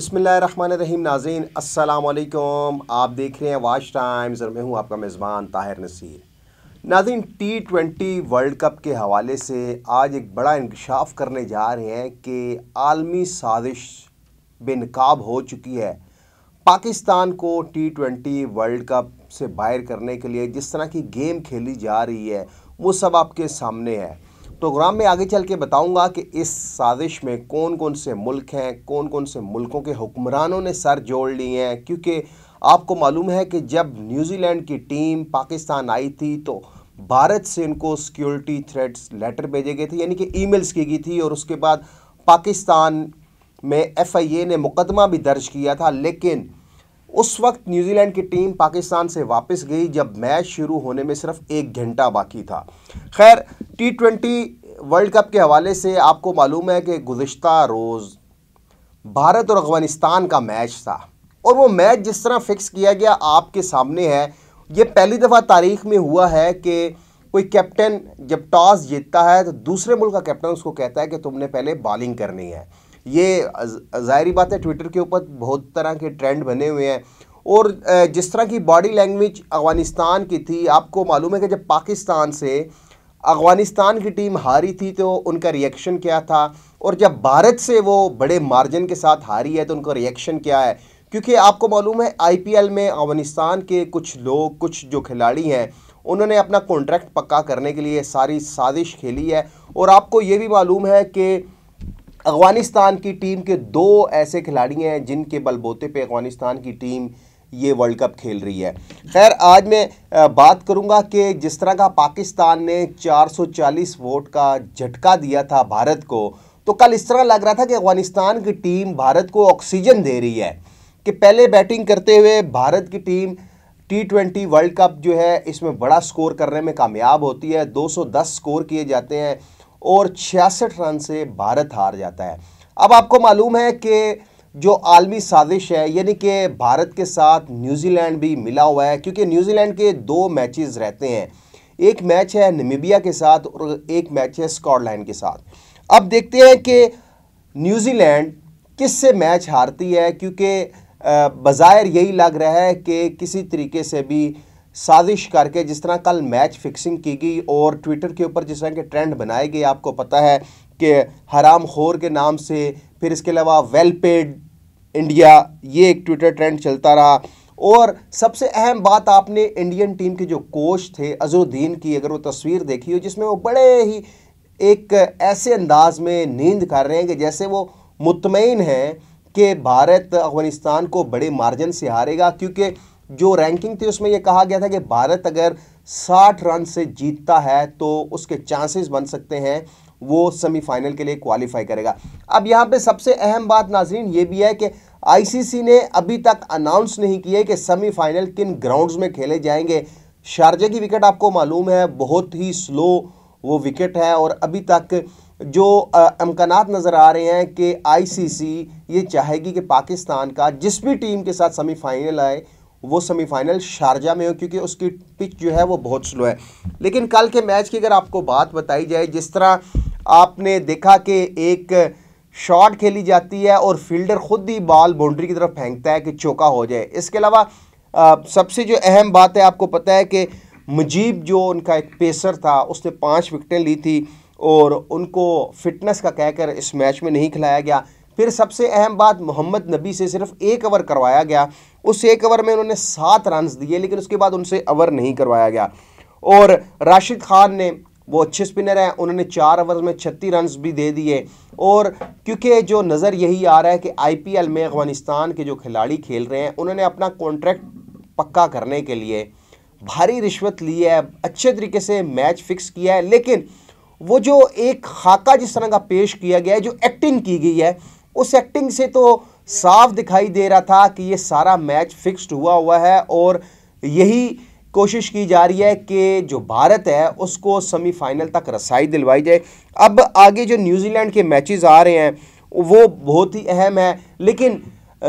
بسم اللہ الرحمن الرحیم ناظرین السلام علیکم آپ دیکھ رہے ہیں واش ٹائمز اور میں ہوں آپ کا میزبان طاہر نصیر ناظرین ٹی ٹوینٹی ورلڈ کپ کے حوالے سے آج ایک بڑا انکشاف کرنے جا رہے ہیں کہ عالمی سازش بے نقاب ہو چکی ہے پاکستان کو ٹی ٹوینٹی ورلڈ کپ سے باہر کرنے کے لیے جس طرح کی گیم کھیلی جا رہی ہے وہ سب آپ کے سامنے ہے پروگرام میں آگے چل کے بتاؤں گا کہ اس سازش میں کون کون سے ملک ہیں کون کون سے ملکوں کے حکمرانوں نے سر جوڑ لیے ہیں کیونکہ آپ کو معلوم ہے کہ جب نیوزی لینڈ کی ٹیم پاکستان آئی تھی تو بھارت سے ان کو سیکیورٹی تھریٹس لیٹر بھیجے گئے تھے یعنی کہ ای میلز کی گئی تھی اور اس کے بعد پاکستان میں ایف آئی اے نے مقدمہ بھی درج کیا تھا لیکن اس وقت نیوزی لینڈ کی ٹیم پاکستان سے واپس گئی جب میچ شروع ہونے میں صرف ایک گھنٹہ باقی تھا خیر ٹی ٹوینٹی ورلڈ کپ کے حوالے سے آپ کو معلوم ہے کہ گزشتہ روز بھارت اور افغانستان کا میچ تھا اور وہ میچ جس طرح فکس کیا گیا آپ کے سامنے ہے یہ پہلی دفعہ تاریخ میں ہوا ہے کہ کوئی کیپٹن جب ٹاس جیتتا ہے تو دوسرے ملک کا کیپٹن اس کو کہتا ہے کہ تم نے پہلے بالنگ کرنی ہے یہ ظاہری بات ہے ٹویٹر کے اوپر بہت طرح کے ٹرینڈ بنے ہوئے ہیں اور جس طرح کی باڈی لینگویج افغانستان کی تھی آپ کو معلوم ہے کہ جب پاکستان سے افغانستان کی ٹیم ہاری تھی تو ان کا ریئیکشن کیا تھا اور جب بھارت سے وہ بڑے مارجن کے ساتھ ہاری ہے تو ان کا ریئیکشن کیا ہے کیونکہ آپ کو معلوم ہے آئی پی ایل میں افغانستان کے کچھ لوگ کچھ جو کھلاڑی ہیں انہوں نے اپنا کانٹریکٹ پکا کرنے کے لیے ساری سازش کھیلی ہے اور آپ کو یہ بھی معلوم ہے کہ افغانستان کی ٹیم کے دو ایسے کھلاڑی ہیں جن کے بلبوتے پہ افغانستان کی ٹیم یہ ورلڈ کپ کھیل رہی ہے خیر آج میں بات کروں گا کہ جس طرح کا پاکستان نے چار سو چالیس ووٹ کا جھٹکا دیا تھا بھارت کو تو کل اس طرح لگ رہا تھا کہ افغانستان کی ٹیم بھارت کو آکسیجن دے رہی ہے کہ پہلے بیٹنگ کرتے ہوئے بھارت کی team T twenty world cup جو ہے اس میں بڑا سکور کرنے میں کامیاب ہوتی ہے دو سو دس سکور کیے جاتے ہیں اور چھیاسٹھ رن سے بھارت ہار جاتا ہے اب آپ کو معلوم ہے کہ جو عالمی سازش ہے یعنی کہ بھارت کے ساتھ نیوزی لینڈ بھی ملا ہوا ہے کیونکہ نیوزی لینڈ کے دو میچز رہتے ہیں ایک میچ ہے نمیبیا کے ساتھ اور ایک میچ ہے اسکاٹ لینڈ کے ساتھ اب دیکھتے ہیں کہ نیوزی لینڈ کس سے میچ ہارتی ہے کیونکہ بظاہر یہی لگ رہا ہے کہ کسی طریقے سے بھی سازش کر کے جس طرح کل میچ فکسنگ کی گئی اور ٹویٹر کے اوپر جس طرح کے ٹرینڈ بنائے گئے آپ کو پتہ ہے کہ حرام خور کے نام سے پھر اس کے علاوہ ویل پیڈ انڈیا یہ ایک ٹویٹر ٹرینڈ چلتا رہا اور سب سے اہم بات آپ نے انڈین ٹیم کے جو کوچ تھے عظہ الدین کی اگر وہ تصویر دیکھی ہو جس میں وہ بڑے ہی ایک ایسے انداز میں نیند کر رہے ہیں کہ جیسے وہ مطمئن ہیں کہ بھارت افغانستان کو بڑے مارجن سے ہارے گا کیونکہ جو رینکنگ تھی اس میں یہ کہا گیا تھا کہ بھارت اگر ساٹھ رن سے جیتتا ہے تو اس کے چانسز بن سکتے ہیں وہ سیمی فائنل کے لیے کوالیفائی کرے گا اب یہاں پہ سب سے اہم بات ناظرین یہ بھی ہے کہ آئی سی سی نے ابھی تک اناؤنس نہیں کیے کہ سیمی فائنل کن گراؤنڈز میں کھیلے جائیں گے شارجہ کی وکٹ آپ کو معلوم ہے بہت ہی سلو وہ وکٹ ہے اور ابھی تک جو امکانات نظر آ رہے ہیں کہ آئی سی سی یہ چاہے گی کہ پاکستان کا جس بھی ٹیم کے ساتھ سیمی فائنل آئے وہ سیمی فائنل شارجہ میں ہو کیونکہ اس کی پچ جو ہے وہ بہت سلو ہے لیکن کل کے میچ کی اگر آپ کو بات بتائی جائے جس طرح آپ نے دیکھا کہ ایک شاٹ کھیلی جاتی ہے اور فیلڈر خود ہی بال باؤنڈری کی طرف پھینکتا ہے کہ چوکا ہو جائے اس کے علاوہ سب سے جو اہم بات ہے آپ کو پتہ ہے کہ مجیب جو ان کا ایک پیسر تھا اس نے پانچ وکٹیں لی تھی اور ان کو فٹنس کا کہہ کر اس میچ میں نہیں کھلایا گیا پھر سب سے اہم بات محمد نبی سے صرف ایک اوور کروایا گیا اس ایک اوور میں انہوں نے سات رنز دیے لیکن اس کے بعد ان سے اوور نہیں کروایا گیا اور راشد خان نے وہ اچھے سپنر ہیں انہوں نے چار اوورز میں چھتی رنز بھی دے دیے اور کیونکہ جو نظر یہی آ رہا ہے کہ آئی پی ایل میں افغانستان کے جو کھلاڑی کھیل رہے ہیں انہوں نے اپنا کانٹریکٹ پکا کرنے کے لیے بھاری رشوت لی ہے اچھے طریقے سے میچ فکس کیا ہے لیکن وہ جو ایک خاکہ جس طرح کا پیش کیا گیا ہے جو ایکٹنگ کی گئی ہے اس ایکٹنگ سے تو صاف دکھائی دے رہا تھا کہ یہ سارا میچ فکسڈ ہوا ہوا ہے اور یہی کوشش کی جا رہی ہے کہ جو بھارت ہے اس کو سیمی فائنل تک رسائی دلوائی جائے اب آگے جو نیوزی لینڈ کے میچز آ رہے ہیں وہ بہت ہی اہم ہے لیکن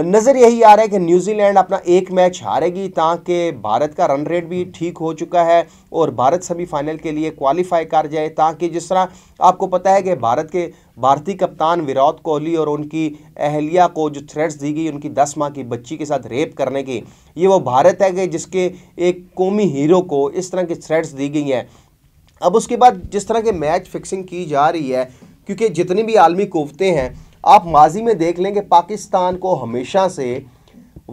نظر یہی آ رہا ہے کہ نیوزی لینڈ اپنا ایک میچ ہارے گی تاکہ بھارت کا رن ریٹ بھی ٹھیک ہو چکا ہے اور بھارت سبھی فائنل کے لیے کوالیفائی کر جائے تاکہ جس طرح آپ کو پتا ہے کہ بھارت کے بھارتی کپتان ویرات کوہلی اور ان کی اہلیہ کو جو تھریٹس دی گئی ان کی دس ماہ کی بچی کے ساتھ ریپ کرنے کی یہ وہ بھارت ہے کہ جس کے ایک قومی ہیرو کو اس طرح کی تھریٹس دی گئی ہیں اب اس کے بعد جس طرح کے میچ فکسنگ کی جا رہی ہے کیونکہ جتنی بھی عالمی قوتیں ہیں آپ ماضی میں دیکھ لیں کہ پاکستان کو ہمیشہ سے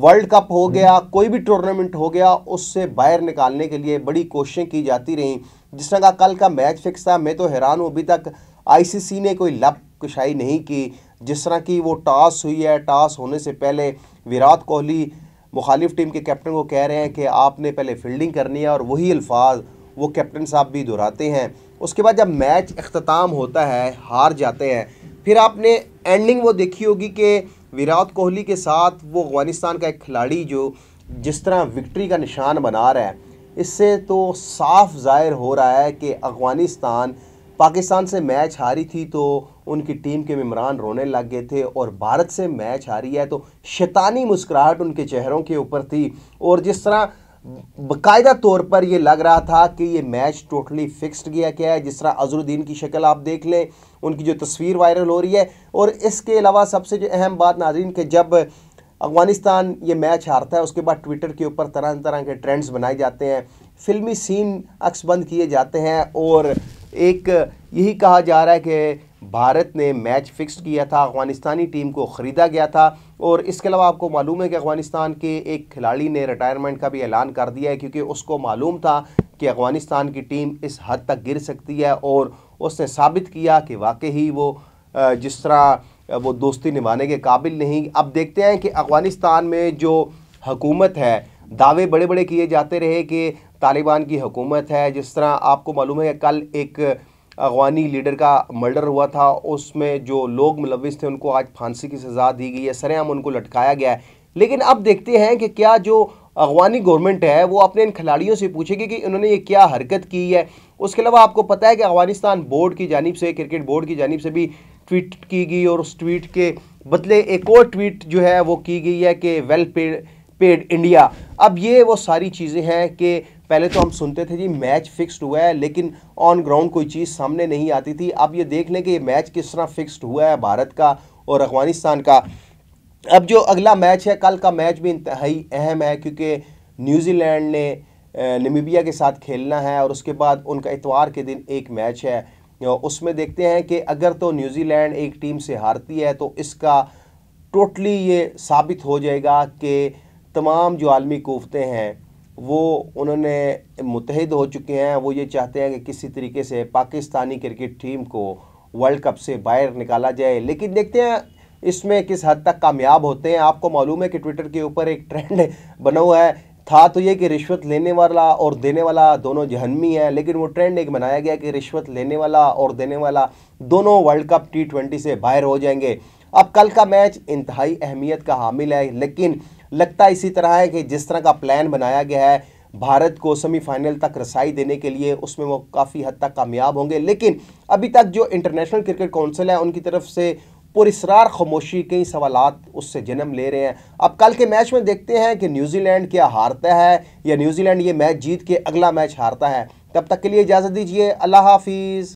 ورلڈ کپ ہو گیا کوئی بھی ٹورنامنٹ ہو گیا اس سے باہر نکالنے کے لیے بڑی کوششیں کی جاتی رہیں جس طرح کا کل کا میچ فکس تھا میں تو حیران ہوں ابھی تک آئی سی سی نے کوئی لب کشائی نہیں کی جس طرح کی وہ ٹاس ہوئی ہے ٹاس ہونے سے پہلے ویرات کوہلی مخالف ٹیم کے کیپٹن کو کہہ رہے ہیں کہ آپ نے پہلے فیلڈنگ کرنی ہے اور وہی الفاظ وہ کیپٹن صاحب بھی دہراتے ہیں اس کے بعد جب میچ اختتام ہوتا ہے ہار جاتے ہیں پھر آپ نے اینڈنگ وہ دیکھی ہوگی کہ ویرات کوہلی کے ساتھ وہ افغانستان کا ایک کھلاڑی جو جس طرح وکٹری کا نشان بنا رہا ہے اس سے تو صاف ظاہر ہو رہا ہے کہ افغانستان پاکستان سے میچ ہاری تھی تو ان کی ٹیم کے ممبران رونے لگ گئے تھے اور بھارت سے میچ ہاری ہے تو شیطانی مسکراہٹ ان کے چہروں کے اوپر تھی اور جس طرح باقاعدہ طور پر یہ لگ رہا تھا کہ یہ میچ ٹوٹلی فکسڈ کیا کیا ہے جس طرح عزر الدین کی شکل آپ دیکھ لیں ان کی جو تصویر وائرل ہو رہی ہے اور اس کے علاوہ سب سے جو اہم بات ناظرین کہ جب افغانستان یہ میچ ہارتا ہے اس کے بعد ٹویٹر کے اوپر طرح طرح کے ٹرینڈز بنائے جاتے ہیں فلمی سین عکس بند کیے جاتے ہیں اور ایک یہی کہا جا رہا ہے کہ بھارت نے میچ فکس کیا تھا افغانستانی ٹیم کو خریدا گیا تھا اور اس کے علاوہ آپ کو معلوم ہے کہ افغانستان کے ایک کھلاڑی نے ریٹائرمنٹ کا بھی اعلان کر دیا ہے کیونکہ اس کو معلوم تھا کہ افغانستان کی ٹیم اس حد تک گر سکتی ہے اور اس نے ثابت کیا کہ واقعی وہ جس طرح وہ دوستی نبھانے کے قابل نہیں اب دیکھتے ہیں کہ افغانستان میں جو حکومت ہے دعوے بڑے بڑے کیے جاتے رہے کہ طالبان کی حکومت ہے جس طرح آپ کو معلوم ہے کہ کل ایک اغوانی لیڈر کا مرڈر ہوا تھا اس میں جو لوگ ملوث تھے ان کو آج پھانسی کی سزا دی گئی ہے سر عام ان کو لٹکایا گیا ہے لیکن اب دیکھتے ہیں کہ کیا جو اغوانی گورنمنٹ ہے وہ اپنے ان کھلاڑیوں سے پوچھے گی کہ انہوں نے یہ کیا حرکت کی ہے اس کے علاوہ آپ کو پتہ ہے کہ افغانستان بورڈ کی جانب سے کرکٹ بورڈ کی جانب سے بھی ٹویٹ کی گئی اور اس ٹویٹ کے بدلے ایک اور ٹویٹ جو ہے وہ کی گئی ہے کہ ویل پیڈ پیڈ انڈیا اب یہ وہ ساری چیزیں ہیں کہ پہلے تو ہم سنتے تھے جی میچ فکسڈ ہوا ہے لیکن آن گراؤنڈ کوئی چیز سامنے نہیں آتی تھی اب یہ دیکھ لیں کہ یہ میچ کس طرح فکسڈ ہوا ہے بھارت کا اور افغانستان کا اب جو اگلا میچ ہے کل کا میچ بھی انتہائی اہم ہے کیونکہ نیوزی لینڈ نے نمیبیا کے ساتھ کھیلنا ہے اور اس کے بعد ان کا اتوار کے دن ایک میچ ہے اس میں دیکھتے ہیں کہ اگر تو نیوزی لینڈ ایک ٹیم سے ہارتی ہے تو اس کا ٹوٹلی یہ ثابت ہو جائے گا کہ تمام جو عالمی کوفتے ہیں وہ انہوں نے متحد ہو چکے ہیں وہ یہ چاہتے ہیں کہ کسی طریقے سے پاکستانی کرکٹ ٹیم کو ورلڈ کپ سے باہر نکالا جائے لیکن دیکھتے ہیں اس میں کس حد تک کامیاب ہوتے ہیں آپ کو معلوم ہے کہ ٹویٹر کے اوپر ایک ٹرینڈ بنا ہوا ہے تھا تو یہ کہ رشوت لینے والا اور دینے والا دونوں جہنمی ہیں لیکن وہ ٹرینڈ ایک بنایا گیا کہ رشوت لینے والا اور دینے والا دونوں ورلڈ کپ ٹی ٹوینٹی سے باہر ہو جائیں گے اب کل کا میچ انتہائی اہمیت کا حامل ہے لیکن لگتا اسی طرح ہے کہ جس طرح کا پلان بنایا گیا ہے بھارت کو سیمی فائنل تک رسائی دینے کے لیے اس میں وہ کافی حد تک کامیاب ہوں گے لیکن ابھی تک جو انٹرنیشنل کرکٹ کونسل ہے ان کی طرف سے پر اسرار خاموشی کئی سوالات اس سے جنم لے رہے ہیں اب کل کے میچ میں دیکھتے ہیں کہ نیوزی لینڈ کیا ہارتا ہے یا نیوزی لینڈ یہ میچ جیت کے اگلا میچ ہارتا ہے تب تک کے لیے اجازت دیجیے اللہ حافظ